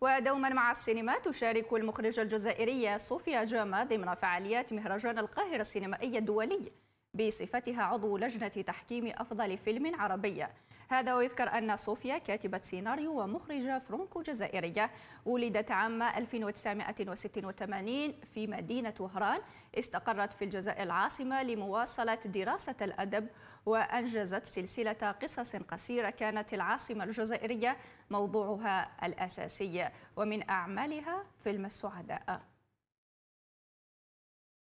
ودوما مع السينما تشارك المخرجة الجزائرية صوفيا جاما ضمن فعاليات مهرجان القاهرة السينمائية الدولي بصفتها عضو لجنة تحكيم أفضل فيلم عربي هذا ويذكر أن صوفيا كاتبة سيناريو ومخرجة فرونكو جزائرية ولدت عام 1986 في مدينة وهران استقرت في الجزائر العاصمة لمواصلة دراسة الأدب وأنجزت سلسلة قصص قصيرة كانت العاصمة الجزائرية موضوعها الأساسي ومن أعمالها فيلم السعداء